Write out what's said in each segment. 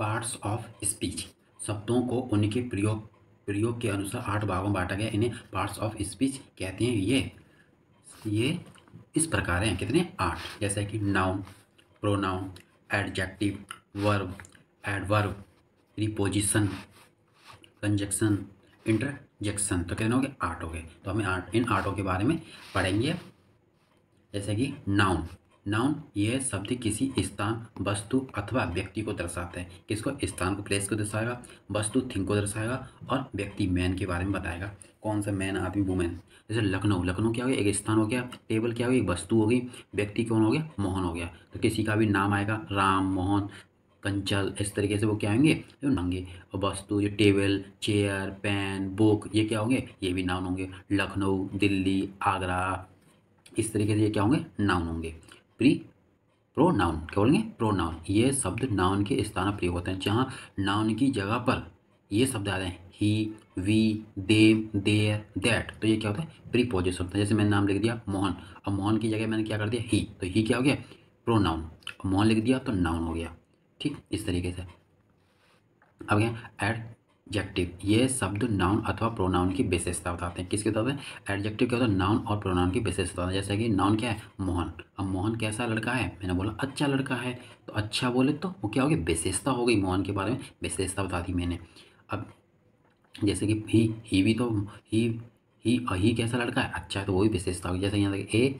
parts of speech शब्दों को उनके प्रयोग प्रयोग के अनुसार आठ भागों में बांटा गया इन्हें पार्ट्स ऑफ स्पीच कहते हैं ये ये इस प्रकार हैं कितने आठ जैसे कि noun pronoun adjective verb adverb preposition conjunction interjection तो कितने हो गए आठ हो गए तो हमें आठ इन आठों के बारे में पढ़ेंगे जैसे कि नाउन नाउन यह शब्द किसी स्थान वस्तु अथवा व्यक्ति को दर्शाता है किसको स्थान को प्लेस को दर्शाएगा वस्तु थिंग को दर्शाएगा और व्यक्ति मैन के बारे में बताएगा कौन सा मैन आदमी वुमेन जैसे लखनऊ लखनऊ क्या हो गया एक स्थान हो गया टेबल क्या हो गई वस्तु हो गई व्यक्ति कौन हो गया मोहन हो गया तो किसी का भी नाम आएगा राम मोहन कंचल इस तरीके से वो क्या होंगे जो नंगे और वस्तु जो टेबल चेयर पेन बुक ये क्या होंगे ये भी नाउन होंगे लखनऊ दिल्ली आगरा इस तरीके से ये क्या होंगे नाउन होंगे प्री प्रो नाउन क्या बोलेंगे प्रो नाउन ये शब्द नाउन के स्थान पर प्रयोग होते हैं जहाँ नाउन की जगह पर ये शब्द आ रहे हैं he we they there that तो ये क्या होता है प्रीपोजिशन होता है जैसे मैंने नाम लिख दिया मोहन अब मोहन की जगह मैंने क्या कर दिया ही तो ही क्या हो गया प्रो नाउन मोहन लिख दिया तो नाउन हो गया ठीक इस तरीके से अब क्या एट एडजेक्टिव ये शब्द नाउन अथवा प्रोनाउन की विशेषता बताते हैं किसके बताते हैं एडजेक्टिव क्या होता है नाउन और प्रोनाउन की विशेषता जैसे कि नाउन क्या है मोहन अब मोहन कैसा लड़का है मैंने बोला अच्छा लड़का है तो अच्छा बोले तो वो क्या हो गया विशेषता हो गई मोहन के बारे में विशेषता बता दी मैंने अब जैसे कि ही ही भी तो ही ही ही कैसा लड़का है अच्छा है तो वही विशेषता होगी जैसे यहाँ ए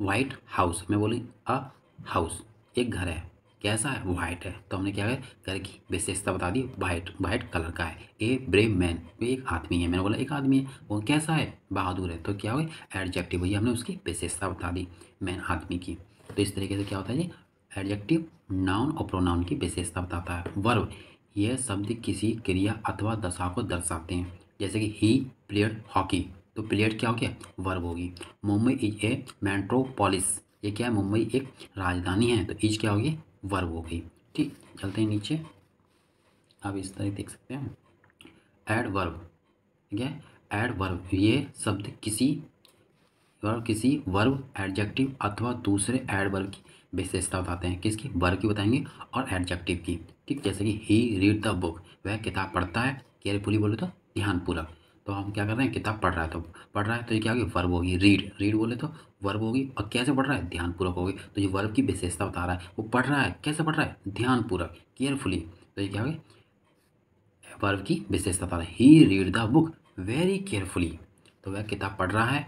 वाइट हाउस मैं बोली अ हाउस एक घर है कैसा है वाइट है तो हमने क्या कलर की विशेषता बता दी वाइट वाइट कलर का है ए ब्रेव मैन एक आदमी है मैंने बोला एक आदमी है वो कैसा है बहादुर है तो क्या हो एडजेक्टिव हुई हमने उसकी विशेषता बता दी मैन आदमी की तो इस तरीके से क्या होता है ये एडजेक्टिव नाउन और प्रोनाउन की विशेषता बताता है वर्व यह शब्द किसी क्रिया अथवा दशा को दर्शाते हैं जैसे कि ही प्लेयर हॉकी तो प्लेयर क्या हो गया वर्व होगी मुंबई इज ए मेट्रोपोलिस ये क्या है मुंबई एक राजधानी है तो इज क्या होगी वर्ब हो गई ठीक चलते हैं नीचे आप इस तरह देख सकते हैं एड वर्ब ठीक है एड वर्ब ये शब्द किसी वर्ब किसी वर्ब एडजेक्टिव अथवा दूसरे एड वर्ब की विशेषता बताते हैं किसकी वर्ब की बताएंगे और एडजेक्टिव की ठीक जैसे कि ही रीड द बुक वह किताब पढ़ता है केयरफुली बोले तो ध्यानपूर्वक तो हम क्या कर रहे हैं किताब पढ़ रहा है तो पढ़ रहा है तो ये क्या होगी वर्ब होगी रीड रीड बोले तो वर्ब होगी और कैसे पढ़ रहा है ध्यानपूर्वक होगी तो ये वर्ब की विशेषता बता रहा है वो पढ़ रहा है कैसे पढ़ रहा है ध्यानपूर्वक केयरफुली तो ये क्या होगी वर्ब की विशेषता बता रहा है he read the book very carefully तो वह किताब पढ़ रहा है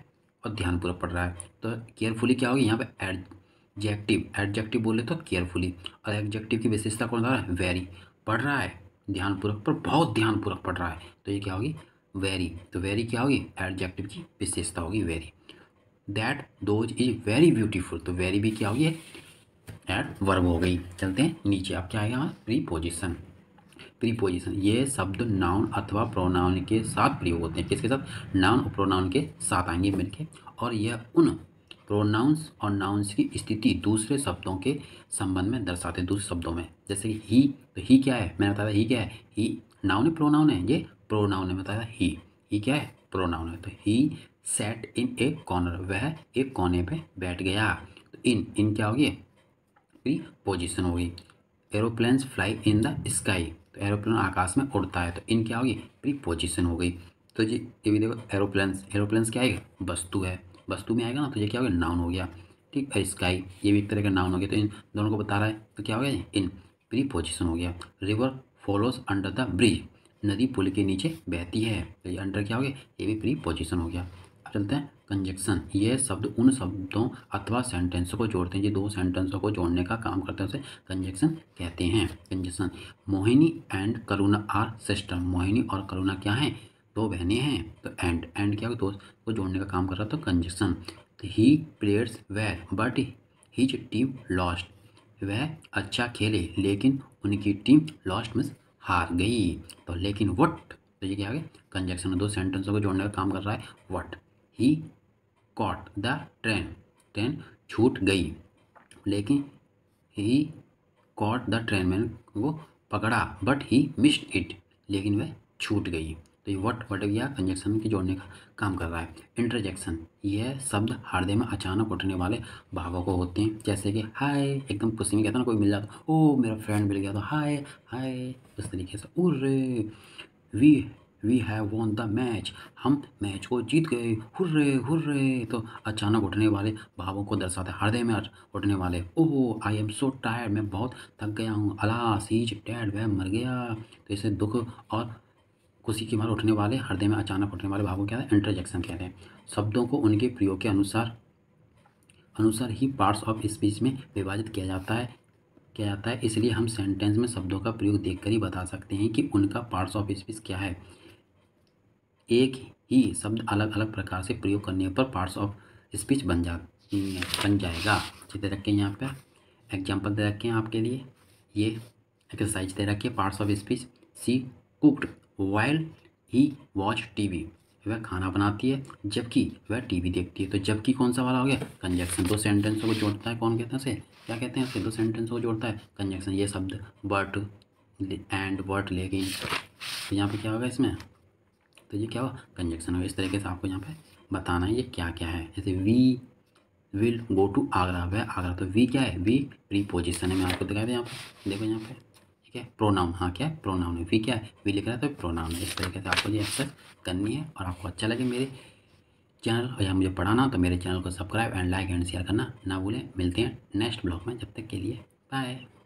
और ध्यानपूर्वक पढ़ रहा है तो केयरफुली क्या होगी यहाँ पर एडजेक्टिव एडजेक्टिव बोले तो केयरफुली और एडजेक्टिव की विशेषता कौन बता रहा है वेरी पढ़ रहा है ध्यानपूर्वक पर बहुत ध्यानपूर्वक पढ़ रहा है तो ये क्या होगी वेरी तो वेरी क्या होगी एडजेक्टिव की विशेषता होगी very that those is very beautiful तो वेरी भी क्या होगी एड वर्ब हो गई चलते हैं नीचे आप क्या आएगा प्रीपोजिशन प्रीपोजिशन ये शब्द नाउन अथवा प्रोनाउन के साथ प्रयोग होते हैं किसके साथ नाउन और प्रोनाउन के साथ आएंगे मिलके और यह उन प्रोनाउंस और नाउंस की स्थिति दूसरे शब्दों के संबंध में दर्शाते हैं दूसरे शब्दों में जैसे ही तो ही क्या है मैंने बताया ही क्या है ही नाउन प्रोनाउन है ये प्रोनाउन है बताया ही ही क्या है प्रोनाउन है तो ही सेट इन ए कॉर्नर वह एक कोने पे बैठ गया तो इन इन क्या होगी प्री पोजिशन होगी aeroplanes fly in the sky तो एरोप्लेन आकाश में उड़ता है तो इन क्या होगी प्री पोजिशन हो गई तो जी ये भी देखो एरोप्लेन्स एरोप्लेन्स क्या आएगा वस्तु है वस्तु में आएगा ना तो ये क्या हो गया नाउन हो गया ठीक है स्काई ये भी एक तरह का नाउन हो गया तो इन दोनों को बता रहा है तो क्या हो गया इन प्री पोजिशन हो गया river flows under the bridge नदी पुल के नीचे बहती है तो ये अंडर क्या हो गया ये भी प्री पोजिशन हो गया अब चलते हैं कंजक्शन ये शब्द उन शब्दों अथवा सेंटेंस को जोड़ते हैं जो दो सेंटेंसों को जोड़ने का काम करते हैं उसे कंजक्शन कहते हैं conjunction Mohini and Karuna are sister Mohini और करुणा क्या हैं दो बहनें हैं तो एंड एंड क्या दोस्त को जोड़ने का काम कर रहा था कंजक्शन तो he players were but his team lost वह अच्छा खेले लेकिन उनकी टीम लॉस्ट मिस हार गई तो लेकिन वट तो ये क्या आ गया कंजक्शन दो सेंटेंसों को जोड़ने का काम कर रहा है what he caught the train train छूट गई लेकिन ही कॉट द ट्रेन मैंने वो पकड़ा बट ही मिस्ड इट लेकिन वह छूट गई तो ये वट वट या कंजक्शन के जोड़ने का काम कर रहा है इंटरजेक्शन यह शब्द हृदय में अचानक उठने वाले भावों को होते हैं जैसे कि हाय एकदम खुशी में कहता ना कोई मिल जाता ओ मेरा फ्रेंड मिल गया तो हाय हाय उस तरीके से or we we have won the match हम मैच को जीत गए हुर्रे हुर्रे तो अचानक उठने वाले भावों को दर्शाता है हृदय में उठने वाले ओह आई एम सो टायर्ड मैं बहुत थक गया हूँ अला ही डैड वह मर गया तो इसे दुख और उसी के मार उठने वाले हृदय में अचानक उठने वाले भाव को क्या है इंटरजेक्शन कहते हैं शब्दों को उनके प्रयोग के अनुसार अनुसार ही पार्ट्स ऑफ स्पीच में विभाजित किया जाता है किया जाता है इसलिए हम सेंटेंस में शब्दों का प्रयोग देखकर ही बता सकते हैं कि उनका पार्ट्स ऑफ स्पीच क्या है एक ही शब्द अलग अलग प्रकार से प्रयोग करने पर पार्ट्स ऑफ स्पीच बन जा बन जाएगा दे रखें यहाँ पर एग्जाम्पल दे रखें आपके लिए ये एक्सरसाइज दे रखिए parts of speech she cooked while he watch TV वह खाना बनाती है जबकि वह टीवी देखती है तो जबकि कौन सा वाला हो गया कंजक्शन दो सेंटेंसों को जोड़ता है कौन कहते हैं उसे क्या कहते हैं उसे दो सेंटेंसों को जोड़ता है कंजक्शन ये शब्द बट एंड ले गई तो यहाँ पे क्या होगा इसमें तो ये क्या हुआ कंजक्शन होगा इस तरीके से आपको यहाँ पे बताना है ये क्या तो क्या है जैसे we will go to Agra वह आगरा तो वी क्या है वी प्रीपोजिशन है मैं आपको दिखाया यहाँ पर देखो यहाँ पर ठीक है प्रोनाउन हाँ क्या है प्रोनाउन है वी क्या है वी लिख रहा है तो प्रोनाउन है इस तरीके से आपको ये एक्सरसाइज करनी है और आपको अच्छा लगे मेरे चैनल और या मुझे पढ़ाना तो मेरे चैनल को subscribe and like and share करना ना भूलें मिलते हैं नेक्स्ट ब्लॉग में जब तक के लिए बाय